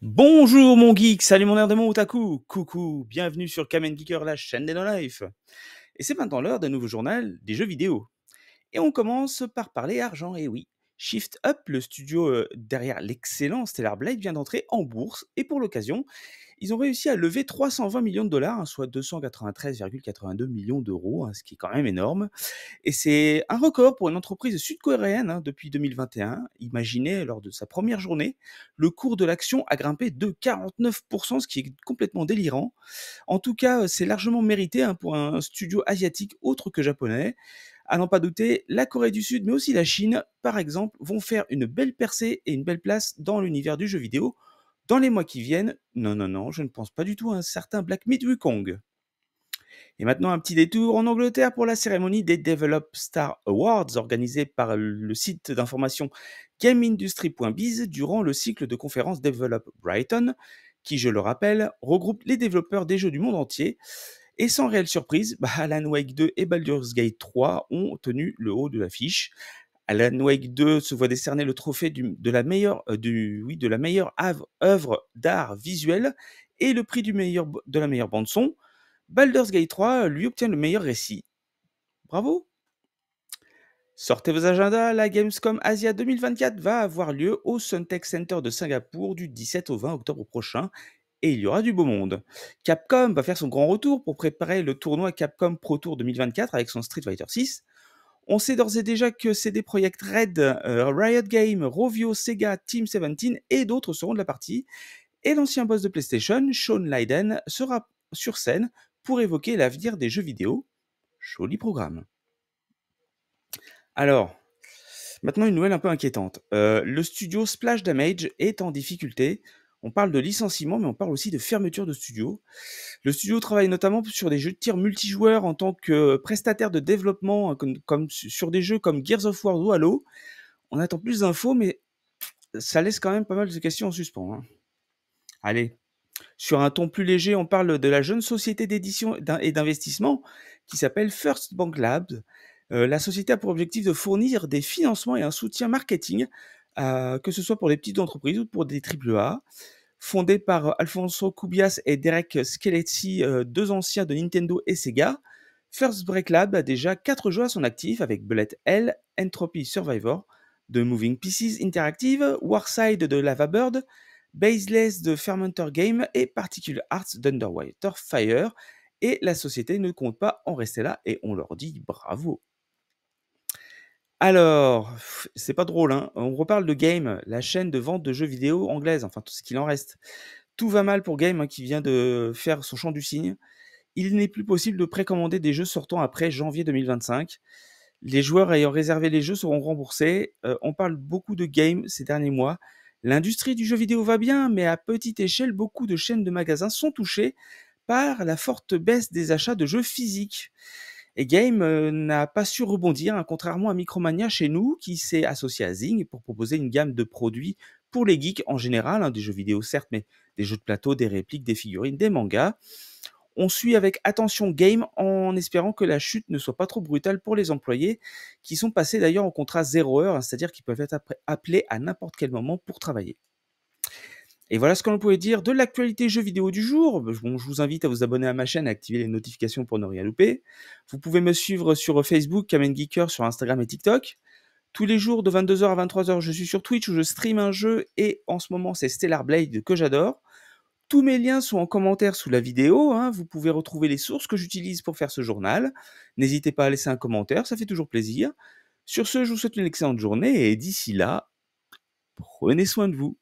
Bonjour mon geek, salut mon air de mon otaku, coucou, bienvenue sur Kamen Geeker, la chaîne des non-life. Et c'est maintenant l'heure d'un nouveau journal des jeux vidéo. Et on commence par parler argent, et oui, Shift Up, le studio derrière l'excellent Stellar Blade, vient d'entrer en bourse et pour l'occasion, ils ont réussi à lever 320 millions de dollars, hein, soit 293,82 millions d'euros, hein, ce qui est quand même énorme. Et c'est un record pour une entreprise sud-coréenne hein, depuis 2021. Imaginez, lors de sa première journée, le cours de l'action a grimpé de 49%, ce qui est complètement délirant. En tout cas, c'est largement mérité pour un studio asiatique autre que japonais à n'en pas douter, la Corée du Sud, mais aussi la Chine, par exemple, vont faire une belle percée et une belle place dans l'univers du jeu vidéo dans les mois qui viennent. Non, non, non, je ne pense pas du tout à un certain Black Myth Wukong. Et maintenant, un petit détour en Angleterre pour la cérémonie des Develop Star Awards organisée par le site d'information GameIndustry.biz durant le cycle de conférences Develop Brighton, qui, je le rappelle, regroupe les développeurs des jeux du monde entier. Et sans réelle surprise, bah, Alan Wake 2 et Baldur's Gate 3 ont tenu le haut de l'affiche. Alan Wake 2 se voit décerner le trophée de la meilleure, euh, œuvre d'art visuel et le prix du meilleur, de la meilleure bande son. Baldur's Gate 3 lui obtient le meilleur récit. Bravo Sortez vos agendas, la Gamescom Asia 2024 va avoir lieu au Suntech Center de Singapour du 17 au 20 octobre prochain et il y aura du beau monde. Capcom va faire son grand retour pour préparer le tournoi Capcom Pro Tour 2024 avec son Street Fighter VI. On sait d'ores et déjà que CD Projekt Red, euh, Riot Games, Rovio, Sega, Team 17 et d'autres seront de la partie. Et l'ancien boss de PlayStation, Sean Leiden, sera sur scène pour évoquer l'avenir des jeux vidéo. Joli programme. Alors, maintenant une nouvelle un peu inquiétante. Euh, le studio Splash Damage est en difficulté on parle de licenciement, mais on parle aussi de fermeture de studio. Le studio travaille notamment sur des jeux de tir multijoueurs en tant que prestataire de développement, hein, comme, sur des jeux comme Gears of War ou Halo. On attend plus d'infos, mais ça laisse quand même pas mal de questions en suspens. Hein. Allez, sur un ton plus léger, on parle de la jeune société d'édition et d'investissement qui s'appelle First Bank Labs. Euh, la société a pour objectif de fournir des financements et un soutien marketing euh, que ce soit pour des petites entreprises ou pour des AAA. Fondé par euh, Alfonso Cubias et Derek Skeletti, euh, deux anciens de Nintendo et Sega, First Break Lab a déjà quatre jeux à son actif avec Bullet Hell, Entropy Survivor, de Moving Pieces Interactive, Warside de Lava Bird, Baseless de Fermenter Game et Particle Arts d'Underwater Fire. Et la société ne compte pas en rester là et on leur dit bravo. Alors, c'est pas drôle, hein on reparle de Game, la chaîne de vente de jeux vidéo anglaise, enfin tout ce qu'il en reste. Tout va mal pour Game hein, qui vient de faire son champ du cygne. Il n'est plus possible de précommander des jeux sortant après janvier 2025. Les joueurs ayant réservé les jeux seront remboursés. Euh, on parle beaucoup de Game ces derniers mois. L'industrie du jeu vidéo va bien, mais à petite échelle, beaucoup de chaînes de magasins sont touchées par la forte baisse des achats de jeux physiques. Et Game euh, n'a pas su rebondir, hein, contrairement à Micromania chez nous, qui s'est associé à Zing pour proposer une gamme de produits pour les geeks en général, hein, des jeux vidéo certes, mais des jeux de plateau, des répliques, des figurines, des mangas. On suit avec attention Game en espérant que la chute ne soit pas trop brutale pour les employés, qui sont passés d'ailleurs en contrat zéro heure, hein, c'est-à-dire qu'ils peuvent être appelés à n'importe quel moment pour travailler. Et voilà ce que l'on pouvait dire de l'actualité jeu vidéo du jour. je vous invite à vous abonner à ma chaîne, à activer les notifications pour ne rien louper. Vous pouvez me suivre sur Facebook, Kamen Geeker, sur Instagram et TikTok. Tous les jours de 22h à 23h, je suis sur Twitch où je stream un jeu et en ce moment c'est Stellar Blade que j'adore. Tous mes liens sont en commentaire sous la vidéo. Hein. Vous pouvez retrouver les sources que j'utilise pour faire ce journal. N'hésitez pas à laisser un commentaire, ça fait toujours plaisir. Sur ce, je vous souhaite une excellente journée et d'ici là, prenez soin de vous.